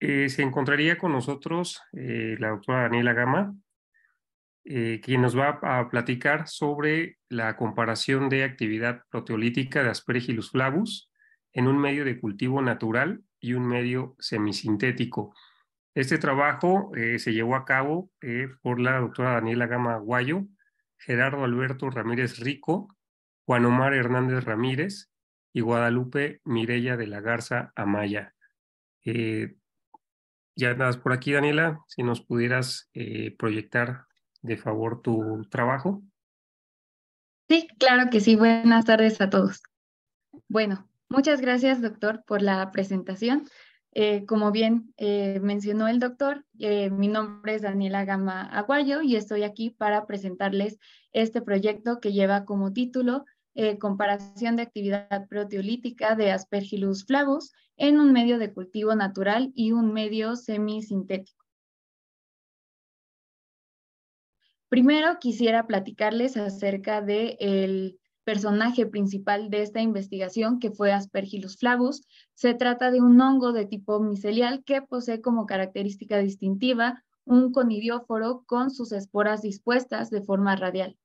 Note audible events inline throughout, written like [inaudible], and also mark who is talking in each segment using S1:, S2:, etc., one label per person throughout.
S1: Eh, se encontraría con nosotros eh, la doctora Daniela Gama, eh, quien nos va a platicar sobre la comparación de actividad proteolítica de Aspergillus flavus en un medio de cultivo natural y un medio semisintético. Este trabajo se llevó a cabo por la doctora Daniela Gama Guayo, Gerardo Alberto Ramírez Rico, Juan Omar Hernández Ramírez y Guadalupe Mirella de la Garza Amaya. Ya nada, por aquí, Daniela, si nos pudieras eh, proyectar de favor tu trabajo.
S2: Sí, claro que sí. Buenas tardes a todos. Bueno, muchas gracias, doctor, por la presentación. Eh, como bien eh, mencionó el doctor, mi nombre es Daniela Gama Aguayo y estoy aquí para presentarles este proyecto que lleva como título eh, comparación de actividad proteolítica de Aspergillus flavus en un medio de cultivo natural y un medio semisintético. Primero quisiera platicarles acerca del personaje principal de esta investigación, que fue Aspergillus flavus. Se trata de un hongo de tipo micelial que posee como característica distintiva un conidióforo con sus esporas dispuestas de forma radial.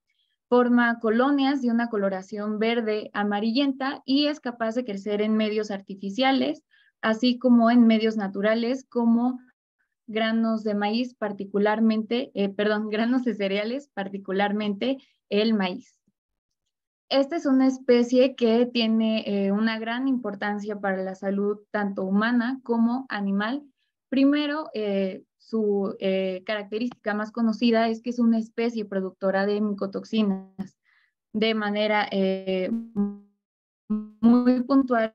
S2: Forma colonias de una coloración verde amarillenta y es capaz de crecer en medios artificiales, así como en medios naturales como granos de maíz, particularmente, eh, perdón, [laughs] granos de cereales, particularmente el maíz. Esta es una especie que tiene eh, una gran importancia para la salud tanto humana como animal. Primero, eh, su eh, característica más conocida es que es una especie productora de micotoxinas de manera eh, muy puntual.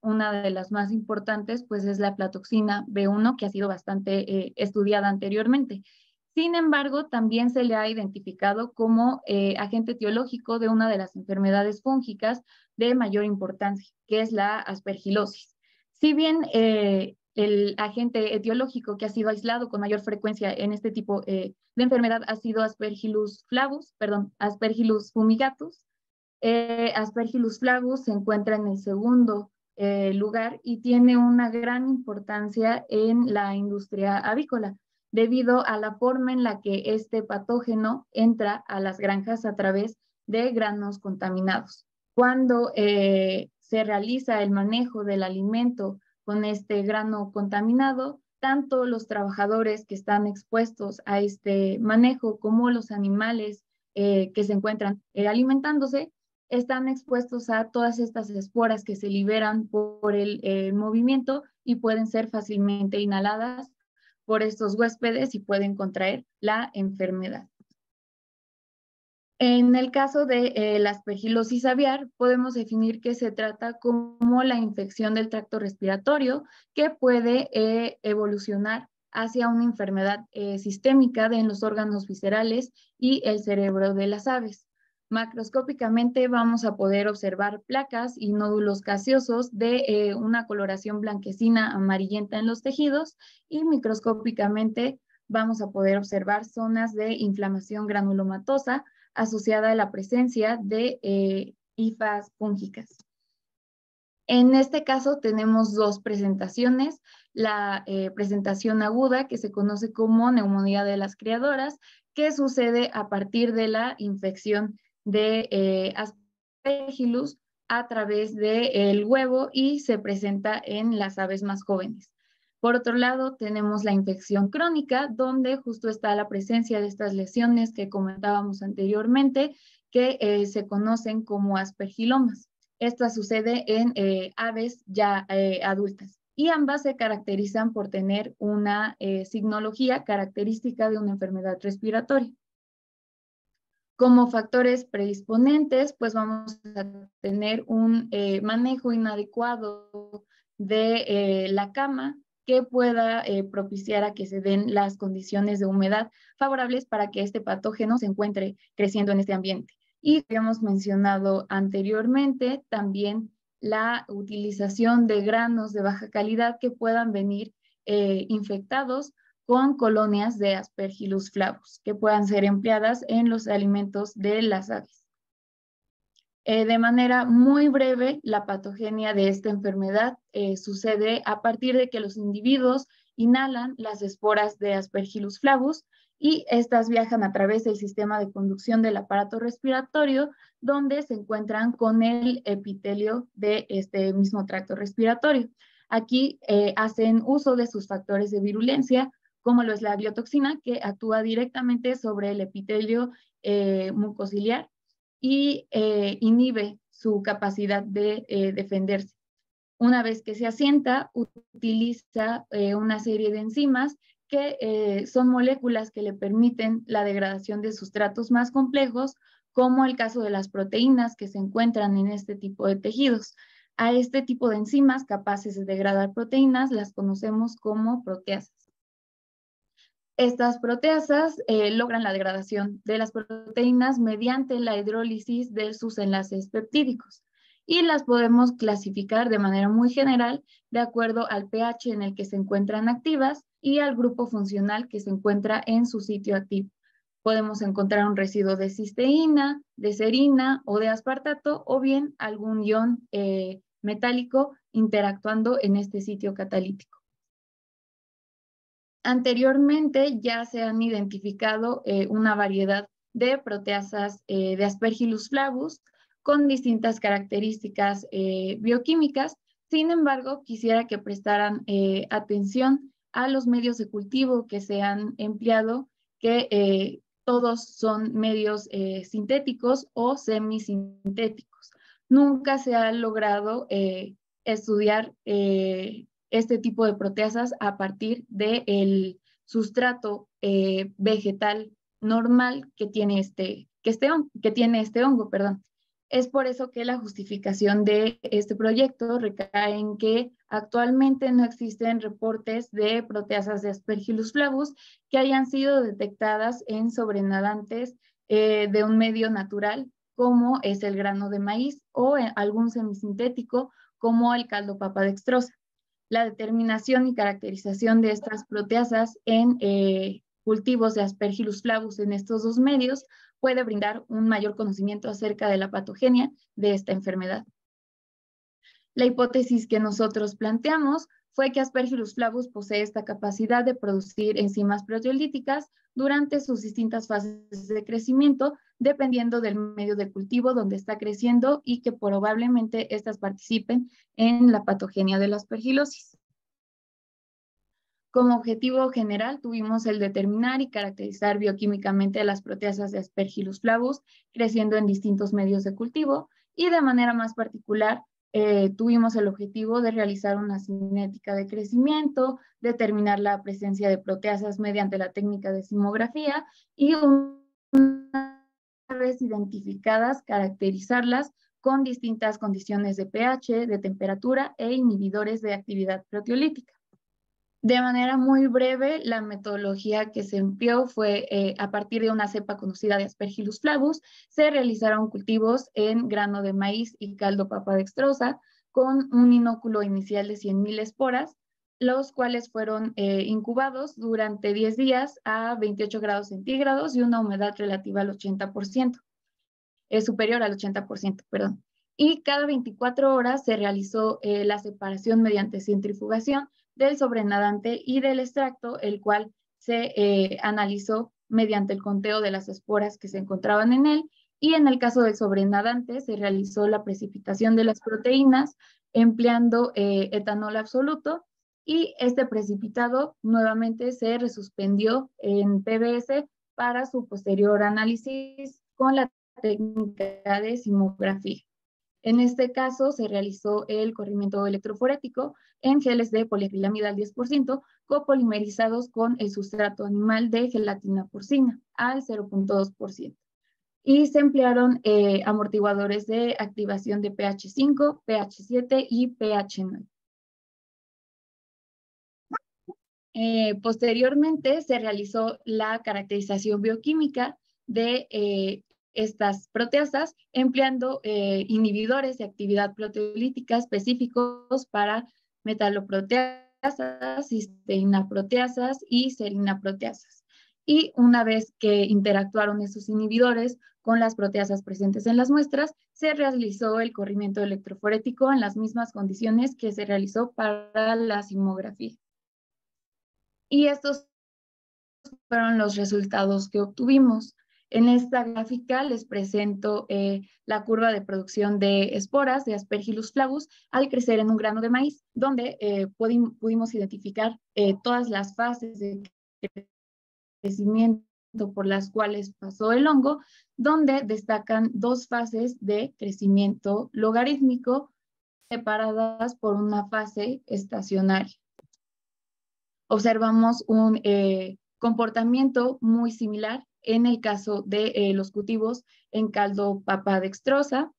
S2: Una de las más importantes pues es la platoxina B1 que ha sido bastante eh, estudiada anteriormente. Sin embargo, también se le ha identificado como agente etiológico de una de las enfermedades fúngicas de mayor importancia, que es la aspergilosis. Si bien el agente etiológico que ha sido aislado con mayor frecuencia en este tipo eh, de enfermedad ha sido Aspergillus flavus, perdón, Aspergillus fumigatus. Eh, Aspergillus flavus se encuentra en el segundo eh, lugar y tiene una gran importancia en la industria avícola debido a la forma en la que este patógeno entra a las granjas a través de granos contaminados. Cuando se realiza el manejo del alimento con este grano contaminado, tanto los trabajadores que están expuestos a este manejo como los animales eh, que se encuentran eh, alimentándose están expuestos a todas estas esporas que se liberan por, el, eh, movimiento y pueden ser fácilmente inhaladas por estos huéspedes y pueden contraer la enfermedad. En el caso de eh, la aspergilosis aviar, podemos definir que se trata como la infección del tracto respiratorio que puede eh, evolucionar hacia una enfermedad eh, sistémica de en los órganos viscerales y el cerebro de las aves. Macroscópicamente vamos a poder observar placas y nódulos gaseosos de una coloración blanquecina amarillenta en los tejidos y microscópicamente vamos a poder observar zonas de inflamación granulomatosa asociada a la presencia de eh, hifas IFAs púngicas. En este caso tenemos dos presentaciones, la eh, presentación aguda que se conoce como neumonía de las criadoras, que sucede a partir de la infección de eh, aspergillus a través del huevo y se presenta en las aves más jóvenes. Por otro lado, tenemos la infección crónica, donde justo está la presencia de estas lesiones que comentábamos anteriormente, que eh, se conocen como aspergilomas. Esta sucede en eh, aves ya eh, adultas y ambas se caracterizan por tener una signología característica de una enfermedad respiratoria. Como factores predisponentes, pues vamos a tener un manejo inadecuado de la cama, que pueda eh, propiciar a que se den las condiciones de humedad favorables para que este patógeno se encuentre creciendo en este ambiente. Y hemos mencionado anteriormente también la utilización de granos de baja calidad que puedan venir eh, infectados con colonias de Aspergillus flavus, que puedan ser empleadas en los alimentos de las aves. Eh, de manera muy breve, la patogenia de esta enfermedad eh, sucede a partir de que los individuos inhalan las esporas de Aspergillus flavus y estas viajan a través del sistema de conducción del aparato respiratorio, donde se encuentran con el epitelio de este mismo tracto respiratorio. Aquí eh, hacen uso de sus factores de virulencia, como lo es la gliotoxina, que actúa directamente sobre el epitelio mucociliar y eh, inhibe su capacidad de eh, defenderse. Una vez que se asienta, utiliza eh, una serie de enzimas que son moléculas que le permiten la degradación de sustratos más complejos, como el caso de las proteínas que se encuentran en este tipo de tejidos. A este tipo de enzimas capaces de degradar proteínas las conocemos como proteasas. Estas proteasas eh, logran la degradación de las proteínas mediante la hidrólisis de sus enlaces peptídicos y las podemos clasificar de manera muy general de acuerdo al pH en el que se encuentran activas y al grupo funcional que se encuentra en su sitio activo. Podemos encontrar un residuo de cisteína, de serina o de aspartato o bien algún ion eh, metálico interactuando en este sitio catalítico. Anteriormente ya se han identificado eh, una variedad de proteasas eh, de Aspergillus flavus con distintas características eh, bioquímicas. Sin embargo, quisiera que prestaran atención a los medios de cultivo que se han empleado, que todos son medios sintéticos o semisintéticos. Nunca se ha logrado estudiar este tipo de proteasas a partir del sustrato eh, vegetal normal que tiene este, que este que tiene este hongo. Perdón. Es por eso que la justificación de este proyecto recae en que actualmente no existen reportes de proteasas de Aspergillus flavus que hayan sido detectadas en sobrenadantes eh, de un medio natural como es el grano de maíz o en eh, algún semisintético como el caldo papa dextrosa la determinación y caracterización de estas proteasas en eh, cultivos de Aspergillus flavus en estos dos medios puede brindar un mayor conocimiento acerca de la patogenia de esta enfermedad. La hipótesis que nosotros planteamos fue que Aspergillus flavus posee esta capacidad de producir enzimas proteolíticas durante sus distintas fases de crecimiento, dependiendo del medio de cultivo donde está creciendo y que probablemente estas participen en la patogenia de la aspergilosis. Como objetivo general tuvimos el determinar y caracterizar bioquímicamente las proteasas de Aspergillus flavus creciendo en distintos medios de cultivo y de manera más particular eh, tuvimos el objetivo de realizar una cinética de crecimiento, determinar la presencia de proteasas mediante la técnica de simografía y una vez identificadas, caracterizarlas con distintas condiciones de pH, de temperatura e inhibidores de actividad proteolítica. De manera muy breve, la metodología que se empleó fue eh, a partir de una cepa conocida de Aspergillus flavus, se realizaron cultivos en grano de maíz y caldo papa dextrosa con un inóculo inicial de 100.000 esporas, los cuales fueron eh, incubados durante 10 días a 28 grados centígrados y una humedad relativa al 80%, eh, superior al 80%, perdón y cada 24 horas se realizó eh, la separación mediante centrifugación del sobrenadante y del extracto, el cual se eh, analizó mediante el conteo de las esporas que se encontraban en él y en el caso del sobrenadante se realizó la precipitación de las proteínas empleando eh, etanol absoluto y este precipitado nuevamente se resuspendió en PBS para su posterior análisis con la técnica de simografía. En este caso se realizó el corrimiento electroforético en geles de poliacrilamida al 10%, copolimerizados con el sustrato animal de gelatina porcina al 0.2%. Y se emplearon eh, amortiguadores de activación de pH 5, pH 7 y pH 9. Eh, posteriormente se realizó la caracterización bioquímica de eh, estas proteasas empleando eh, inhibidores de actividad proteolítica específicos para metaloproteasas, proteasas y serinaproteasas. Y una vez que interactuaron estos inhibidores con las proteasas presentes en las muestras, se realizó el corrimiento electroforético en las mismas condiciones que se realizó para la simografía. Y estos fueron los resultados que obtuvimos. En esta gráfica les presento eh, la curva de producción de esporas de Aspergillus flavus al crecer en un grano de maíz, donde eh, pudimos identificar eh, todas las fases de crecimiento por las cuales pasó el hongo, donde destacan dos fases de crecimiento logarítmico separadas por una fase estacionaria. Observamos un comportamiento muy similar en el caso de eh, los cultivos en caldo papa dextrosa.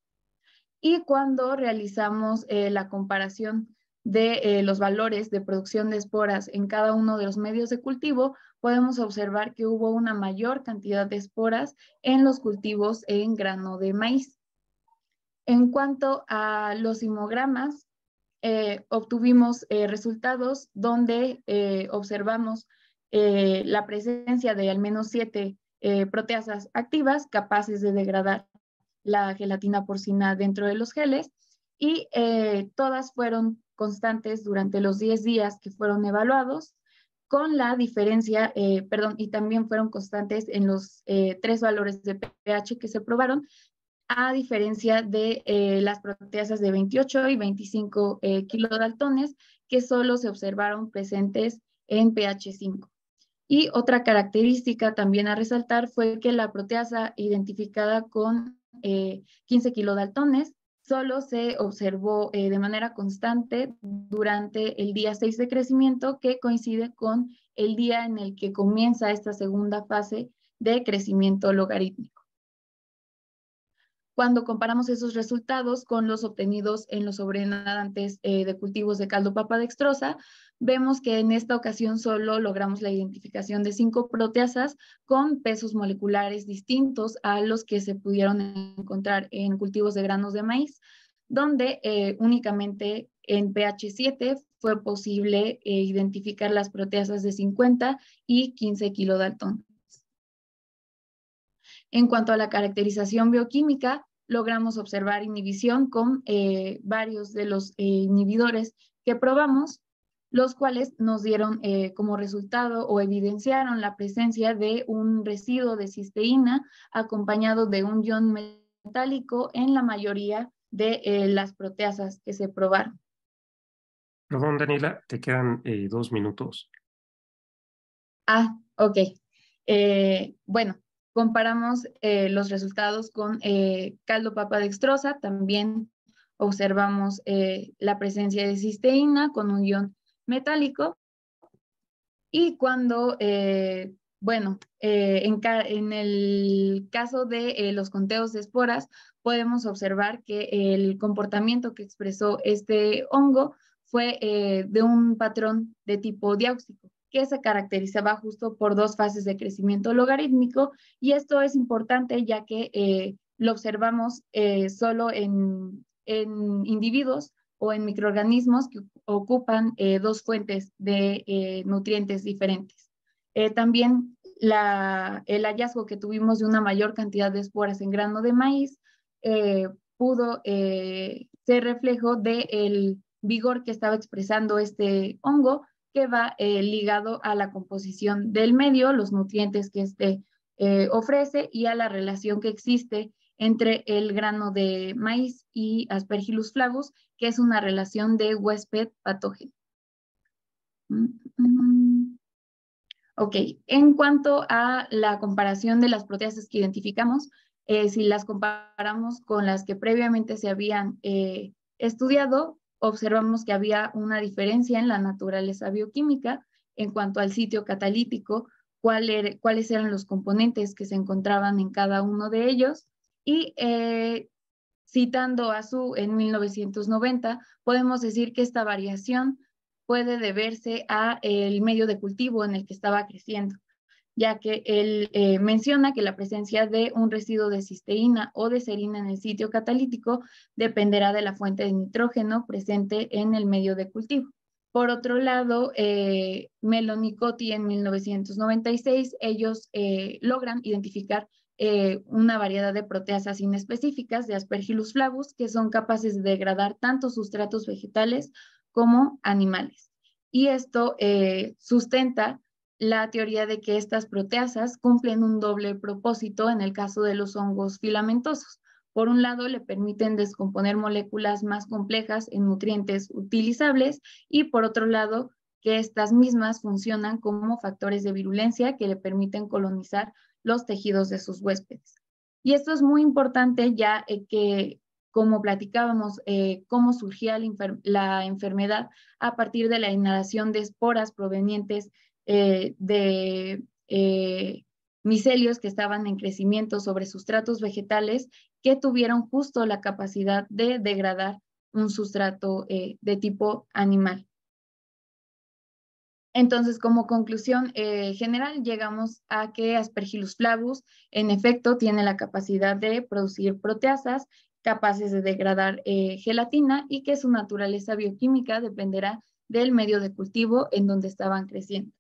S2: Y cuando realizamos eh, la comparación de eh, los valores de producción de esporas en cada uno de los medios de cultivo, podemos observar que hubo una mayor cantidad de esporas en los cultivos en grano de maíz. En cuanto a los simogramas, obtuvimos resultados donde observamos la presencia de al menos siete eh, proteasas activas capaces de degradar la gelatina porcina dentro de los geles y eh, todas fueron constantes durante los 10 días que fueron evaluados con la diferencia, eh, perdón, y también fueron constantes en los tres valores de pH que se probaron, a diferencia de las proteasas de 28 y 25 kilodaltones que solo se observaron presentes en pH 5. Y otra característica también a resaltar fue que la proteasa identificada con 15 eh, kilodaltones solo se observó eh, de manera constante durante el día 6 de crecimiento que coincide con el día en el que comienza esta segunda fase de crecimiento logarítmico cuando comparamos esos resultados con los obtenidos en los sobrenadantes eh, de cultivos de caldo papa dextrosa, vemos que en esta ocasión solo logramos la identificación de cinco proteasas con pesos moleculares distintos a los que se pudieron encontrar en cultivos de granos de maíz, donde eh, únicamente en pH 7 fue posible eh, identificar las proteasas de 50 y 15 kilodaltón. En cuanto a la caracterización bioquímica, logramos observar inhibición con eh, varios de los eh, inhibidores que probamos, los cuales nos dieron eh, como resultado o evidenciaron la presencia de un residuo de cisteína acompañado de un ion metálico en la mayoría de las proteasas que se probaron.
S1: Perdón, Daniela, te quedan dos minutos.
S2: Ah, ok. bueno, Comparamos eh, los resultados con eh, caldo papa dextrosa, también observamos eh, la presencia de cisteína con un guión metálico. Y cuando, bueno, en, el caso de los conteos de esporas, podemos observar que el comportamiento que expresó este hongo fue de un patrón de tipo dióxico que se caracterizaba justo por dos fases de crecimiento logarítmico y esto es importante ya que eh, lo observamos eh, solo en, individuos o en microorganismos que ocupan eh, dos fuentes de nutrientes diferentes. también el hallazgo que tuvimos de una mayor cantidad de esporas en grano de maíz pudo ser reflejo del vigor que estaba expresando este hongo que va eh, ligado a la composición del medio, los nutrientes que este eh, ofrece y a la relación que existe entre el grano de maíz y Aspergillus flavus, que es una relación de huésped-patógeno. Mm, mm. Ok, en cuanto a la comparación de las proteasas que identificamos, eh, si las comparamos con las que previamente se habían estudiado, observamos que había una diferencia en la naturaleza bioquímica en cuanto al sitio catalítico, er-, cuáles eran los componentes que se encontraban en cada uno de ellos y eh, citando a su en 1990, podemos decir que esta variación puede deberse a el medio de cultivo en el que estaba creciendo ya que él eh, menciona que la presencia de un residuo de cisteína o de serina en el sitio catalítico dependerá de la fuente de nitrógeno presente en el medio de cultivo. Por otro lado, eh, Melonicotti en 1996, ellos eh, logran identificar eh, una variedad de proteasas inespecíficas de Aspergillus flavus que son capaces de degradar tanto sustratos vegetales como animales. Y esto sustenta la teoría de que estas proteasas cumplen un doble propósito en el caso de los hongos filamentosos. Por un lado, le permiten descomponer moléculas más complejas en nutrientes utilizables y por otro lado, que estas mismas funcionan como factores de virulencia que le permiten colonizar los tejidos de sus huéspedes. Y esto es muy importante ya eh, que, como platicábamos, eh, cómo surgía la enfermedad a partir de la inhalación de esporas provenientes eh, de eh, micelios que estaban en crecimiento sobre sustratos vegetales que tuvieron justo la capacidad de degradar un sustrato eh, de tipo animal. Entonces, como conclusión general, llegamos a que Aspergillus flavus, en efecto, tiene la capacidad de producir proteasas capaces de degradar gelatina y que su naturaleza bioquímica dependerá del medio de cultivo en donde estaban creciendo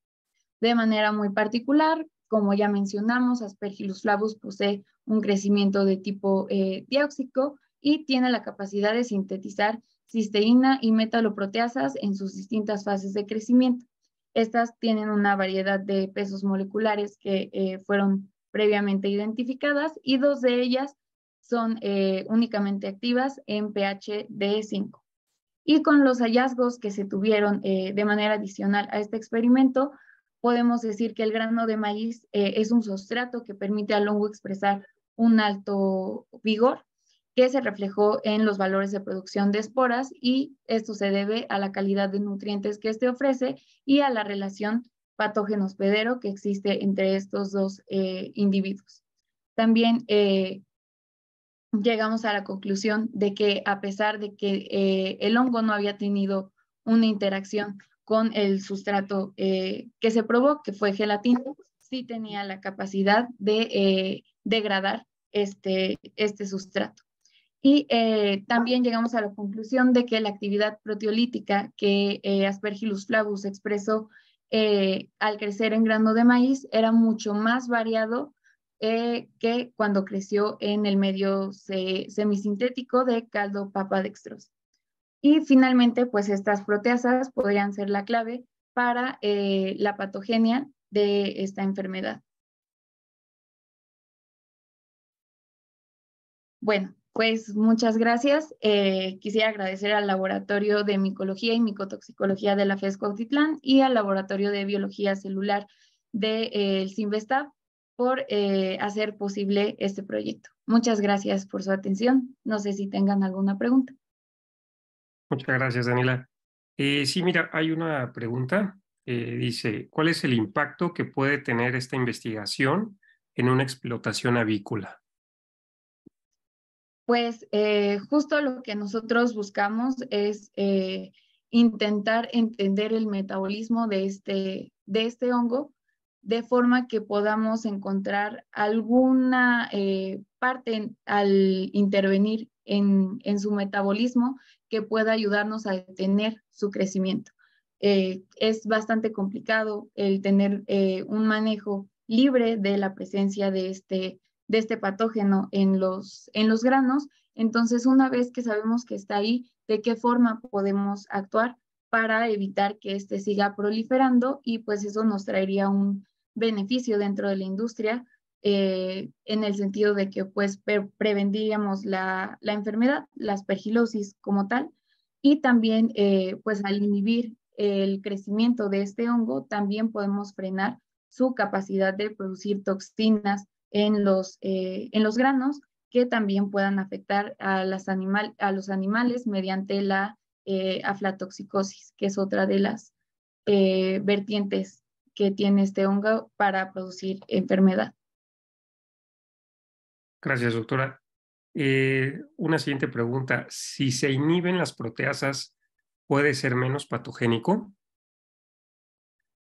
S2: de manera muy particular. Como ya mencionamos, Aspergillus flavus posee un crecimiento de tipo eh, dióxico y tiene la capacidad de sintetizar cisteína y metaloproteasas en sus distintas fases de crecimiento. Estas tienen una variedad de pesos moleculares que eh, fueron previamente identificadas y dos de ellas son eh, únicamente activas en pH de 5. Y con los hallazgos que se tuvieron de manera adicional a este experimento, podemos decir que el grano de maíz eh, es un sustrato que permite al hongo expresar un alto vigor que se reflejó en los valores de producción de esporas y esto se debe a la calidad de nutrientes que este ofrece y a la relación patógeno hospedero que existe entre estos dos eh, individuos. También eh, llegamos a la conclusión de que a pesar de que el hongo no había tenido una interacción con el sustrato eh, que se probó, que fue gelatina, sí tenía la capacidad de eh, degradar este, este sustrato. Y eh, también llegamos a la conclusión de que la actividad proteolítica que Aspergillus flavus expresó al crecer en grano de maíz era mucho más variado que cuando creció en el medio semisintético de caldo papa dextrosa. Y finalmente, pues estas proteasas podrían ser la clave para eh, la patogenia de esta enfermedad. Bueno, pues muchas gracias. Eh, quisiera agradecer al Laboratorio de Micología y Micotoxicología de la fesco y al Laboratorio de Biología Celular del de, eh, por hacer posible este proyecto. Muchas gracias por su atención. No sé si tengan alguna pregunta.
S1: Muchas gracias, Daniela. Eh, sí, mira, hay una pregunta. Eh, dice, ¿cuál es el impacto que puede tener esta investigación en una explotación avícola?
S2: Pues eh, justo lo que nosotros buscamos es intentar entender el metabolismo de este, de este hongo de forma que podamos encontrar alguna parte al intervenir en, su metabolismo que pueda ayudarnos a detener su crecimiento. Eh, es bastante complicado el tener eh, un manejo libre de la presencia de este, de este patógeno en los, en los granos. Entonces, una vez que sabemos que está ahí, ¿de qué forma podemos actuar para evitar que este siga proliferando? Y pues eso nos traería un beneficio dentro de la industria eh, en el sentido de que pues la, enfermedad, la aspergilosis como tal, y también eh, pues al inhibir el crecimiento de este hongo, también podemos frenar su capacidad de producir toxinas en los, eh, en los granos que también puedan afectar a, las animal, a los animales mediante la aflatoxicosis, que es otra de las vertientes que tiene este hongo para producir enfermedad.
S1: Gracias, doctora. Eh, una siguiente pregunta. Si se inhiben las proteasas, ¿puede ser menos patogénico?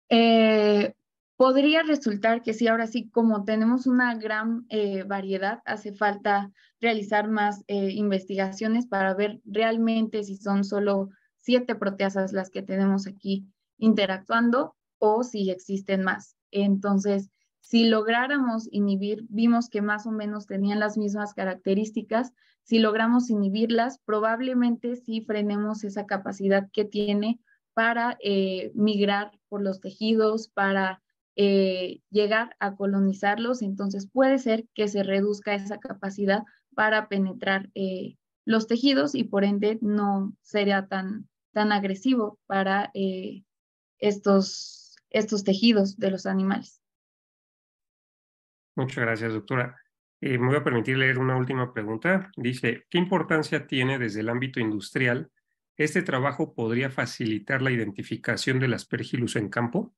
S2: Eh, podría resultar que sí, ahora sí, como tenemos una gran eh, variedad, hace falta realizar más investigaciones para ver realmente si son solo siete proteasas las que tenemos aquí interactuando o si existen más. Entonces, si lográramos inhibir, vimos que más o menos tenían las mismas características, si logramos inhibirlas, probablemente sí frenemos esa capacidad que tiene para eh, migrar por los tejidos, para eh, llegar a colonizarlos, entonces puede ser que se reduzca esa capacidad para penetrar eh, los tejidos y por ende no sería tan, tan agresivo para estos, estos tejidos de los animales.
S1: Muchas gracias, doctora. Eh, me voy a permitir leer una última pregunta. Dice, ¿qué importancia tiene desde el ámbito industrial? ¿Este trabajo podría facilitar la identificación de las aspergillus en campo?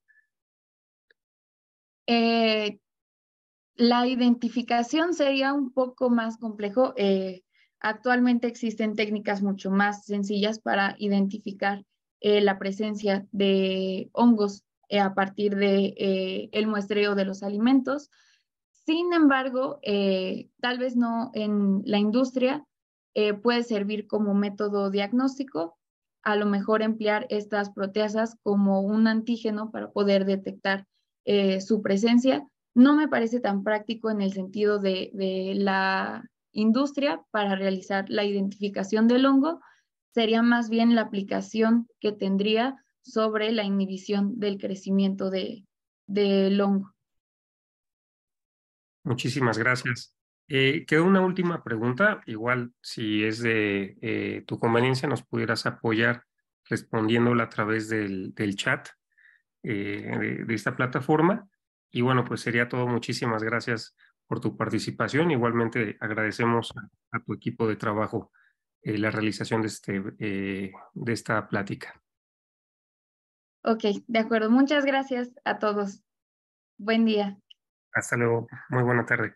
S2: Eh, la identificación sería un poco más complejo. Eh, actualmente existen técnicas mucho más sencillas para identificar la presencia de hongos a partir del de, el muestreo de los alimentos. Sin embargo, eh, tal vez no en la industria, eh, puede servir como método diagnóstico, a lo mejor emplear estas proteasas como un antígeno para poder detectar eh, su presencia. No me parece tan práctico en el sentido de, de la industria para realizar la identificación del hongo, sería más bien la aplicación que tendría sobre la inhibición del crecimiento del hongo.
S1: Muchísimas gracias. Eh, una última pregunta, igual si es de eh, tu conveniencia nos pudieras apoyar respondiéndola a través del, chat eh, de, esta plataforma. Y bueno, pues sería todo. Muchísimas gracias por tu participación. Igualmente agradecemos a, tu equipo de trabajo eh, la realización de, este, de esta plática.
S2: Ok, de acuerdo. Muchas gracias a todos. Buen día.
S1: Hasta luego. Muy buena tarde.